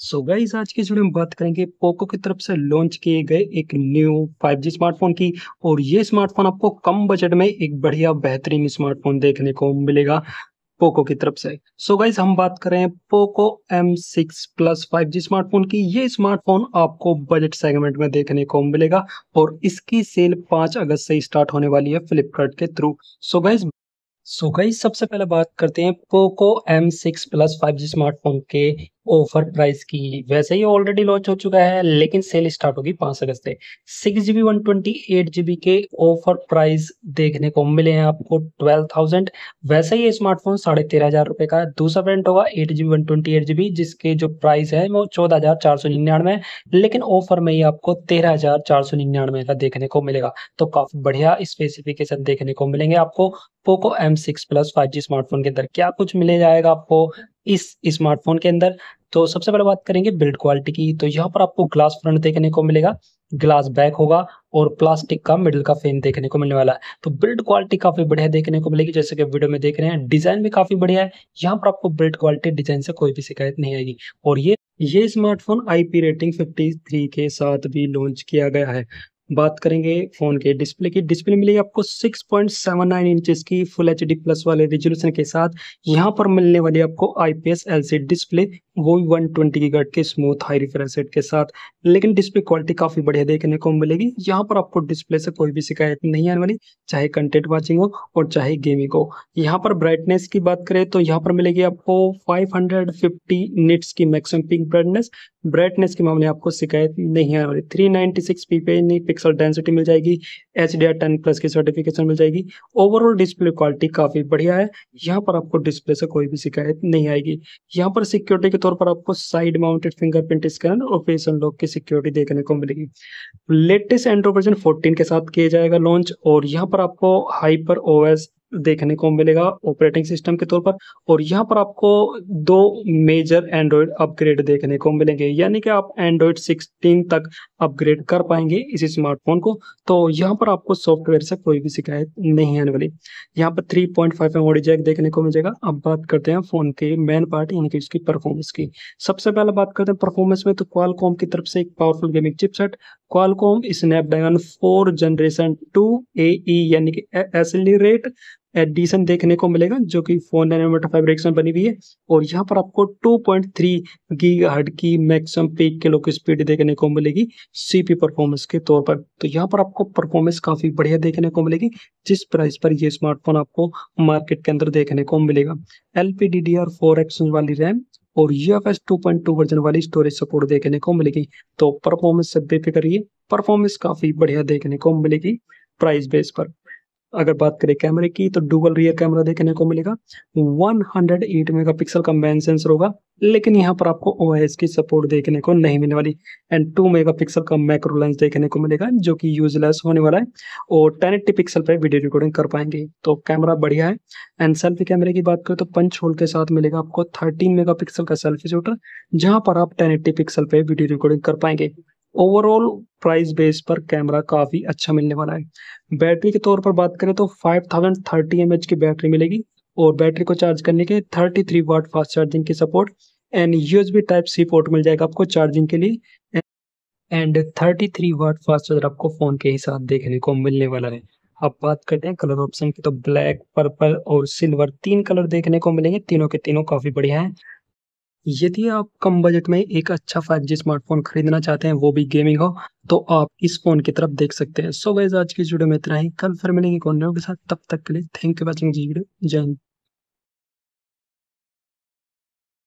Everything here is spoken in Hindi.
सो so गाइज आज के वीडियो में बात करेंगे पोको की तरफ से लॉन्च किए गए एक न्यू 5G स्मार्टफोन की और ये स्मार्टफोन आपको कम बजट में एक बढ़िया बेहतरीन स्मार्टफोन देखने को मिलेगा पोको की तरफ से सो so गाइज हम बात कर रहे हैं Poco M6 six plus 5G smartphone की ये स्मार्टफोन आपको बजट सेगमेंट में देखने को मिलेगा और इसकी सेल 5 अगस्त से स्टार्ट होने वाली है फ्लिपकार्ट के through so so guys so so गई सबसे पहले बात करते हैं Poco M6 six plus five smartphone के ऑफर प्राइस की वैसे ही ऑलरेडी लॉन्च हो चुका है लेकिन सेल स्टार्ट होगी पांच अगस्त से six GB one twenty eight GB के ऑफर प्राइस देखने को मिले हैं आपको ट्वेल्व थाउजेंड वैसे ही स्मार्टफोन साढ़े तेरह हजार रुपए का दूसरा ब्रांड होगा eight GB one twenty eight GB जिसके जो प्राइस है वो चौदह हजार चार सौ निन्यानवे लेकिन ऑफर में ही आपको तेरह हजार चार सौ निन्यानवे का देखने को मिलेगा तो काफी बढ़िया स्पेसिफिकेशन देखने को मिलेंगे आपको Poco M six plus five G smartphone के अंदर क्या कुछ मिले जाएगा आपको इस स्मार्टफोन के अंदर तो सबसे पहले बात करेंगे बिल्ड क्वालिटी की तो यहाँ पर आपको ग्लास फ्रंट देखने को मिलेगा ग्लास बैक होगा और प्लास्टिक का मिडल का फेन देखने को मिलने वाला है तो बिल्ड क्वालिटी काफ़ी बढ़िया देखने को मिलेगी जैसे कि वीडियो में देख रहे हैं डिज़ाइन भी काफ़ी बढ़िया है यहाँ पर आपको बिल्ड क्वालिटी डिज़ाइन से कोई भी शिकायत नहीं आएगी और ये ये स्मार्टफोन आईपी रेटिंग 53 के साथ भी लॉन्च किया गया है बात करेंगे फ़ोन के डिस्प्ले की डिस्प्ले मिलेगी आपको 6.79 इंचेस की फुल एच डी प्लस वाले रेजोल्यूशन के साथ यहाँ पर मिलने वाली आपको I P S L display वो भी वन ट्वेंटी के स्मूथ हाई रिफ्रेश रेट के साथ लेकिन डिस्प्ले क्वालिटी काफ़ी बढ़िया देखने को मिलेगी यहाँ पर आपको डिस्प्ले से कोई भी शिकायत नहीं आने वाली चाहे कंटेंट वाचिंग हो और चाहे गेमिंग हो यहाँ पर ब्राइटनेस की बात करें तो यहाँ पर मिलेगी आपको फाइव हंड्रेड की मैक्सिमम पिंक ब्राइटनेस ब्राइटनेस के मामले आपको शिकायत नहीं आने वाली three ninety six pixel density मिल जाएगी H D R ten plus की सर्टिफिकेशन मिल जाएगी ओवरऑल डिस्प्ले क्वालिटी काफ़ी बढ़िया है यहाँ पर आपको डिस्प्ले से कोई भी शिकायत नहीं आएगी यहाँ पर सिक्योरिटी के तौर पर आपको साइड माउंटेड फिंगरप्रिंट स्कैनर और फेस अनलॉक की सिक्योरिटी देखने को मिलेगी लेटेस्ट एंड्रोवर्जन फोर्टीन के साथ किया जाएगा लॉन्च और यहाँ पर आपको हाइपर ओ एस देखने को मिलेगा ऑपरेटिंग सिस्टम के तौर पर और यहाँ पर आपको दो मेजर एंड्रॉयड अपग्रेड देखने को मिलेंगे यानी कि आप एंड्रॉयड 16 तक अपग्रेड कर पाएंगे इसी स्मार्टफोन को तो यहाँ पर आपको सॉफ्टवेयर से कोई भी शिकायत नहीं आने वाली यहाँ पर थ्री पॉइंट फाइव जैक देखने को मिलेगा अब बात करते हैं फ़ोन के मेन पार्ट यानी कि इसकी परफॉर्मेंस की सबसे पहले बात करते हैं परफॉर्मेंस में तो क्वालकॉम की तरफ से एक powerful gaming chipset Qualcomm Snapdragon four generation two A यानी कि एसएलडी रेट एडिशन देखने को मिलेगा जो कि फोर नैनोमीटर फैब्रिक्स में बनी हुई है और यहाँ पर आपको 2.3 पॉइंट की मैक्सिमम पीक के लोग स्पीड देखने को मिलेगी सीपी परफॉर्मेंस के तौर पर तो यहाँ पर आपको परफॉर्मेंस काफ़ी बढ़िया देखने को मिलेगी जिस प्राइस पर ये स्मार्टफोन आपको मार्केट के अंदर देखने को मिलेगा L P D D R four X वाली रैम और U F S two point two version वाली स्टोरेज सपोर्ट देखने को मिलेगी तो परफॉर्मेंस से बेफिक्रिए परफॉर्मेंस काफ़ी बढ़िया देखने को मिलेगी प्राइस बेस पर अगर बात करें कैमरे की तो डुबल रियर कैमरा देखने को मिलेगा 108 मेगापिक्सल का मेन सेंसर होगा लेकिन यहाँ पर आपको ओ की सपोर्ट देखने को नहीं मिलने वाली एंड 2 मेगापिक्सल का मैक्रो लेंस देखने को मिलेगा जो कि यूजलेस होने वाला है और टेन एट्टी पिक्सल पर वीडियो रिकॉर्डिंग कर पाएंगे तो कैमरा बढ़िया है एंड सेल्फी कैमरे की बात करें तो पंच होल के साथ मिलेगा आपको थर्टीन मेगा का सेल्फी शूटर जहाँ पर आप टेन एट्टी पिक्सल पर वीडियो रिकॉर्डिंग कर पाएंगे ओवरऑल प्राइस बेस पर कैमरा काफ़ी अच्छा मिलने वाला है बैटरी के तौर पर बात करें तो 5030 एच की बैटरी मिलेगी और बैटरी को चार्ज करने के 33 वाट फास्ट चार्जिंग की support and USB type C port मिल जाएगा आपको चार्जिंग के लिए एंड 33 वाट फास्ट चार्जर आपको फ़ोन के ही साथ देखने को मिलने वाला है अब बात करते हैं कलर ऑप्शन की तो ब्लैक पर्पल और सिल्वर तीन कलर देखने को मिलेंगे तीनों के तीनों काफ़ी बढ़िया हैं यदि आप कम बजट में एक अच्छा 5G स्मार्टफोन खरीदना चाहते हैं वो भी गेमिंग हो तो आप इस फोन की तरफ देख सकते हैं सो so आज की वीडियो में इतना ही कल फिर मिलेंगे कॉन्डियो के साथ तब तक के लिए थैंक यू वॉचिंग जी वीडियो जय हिंद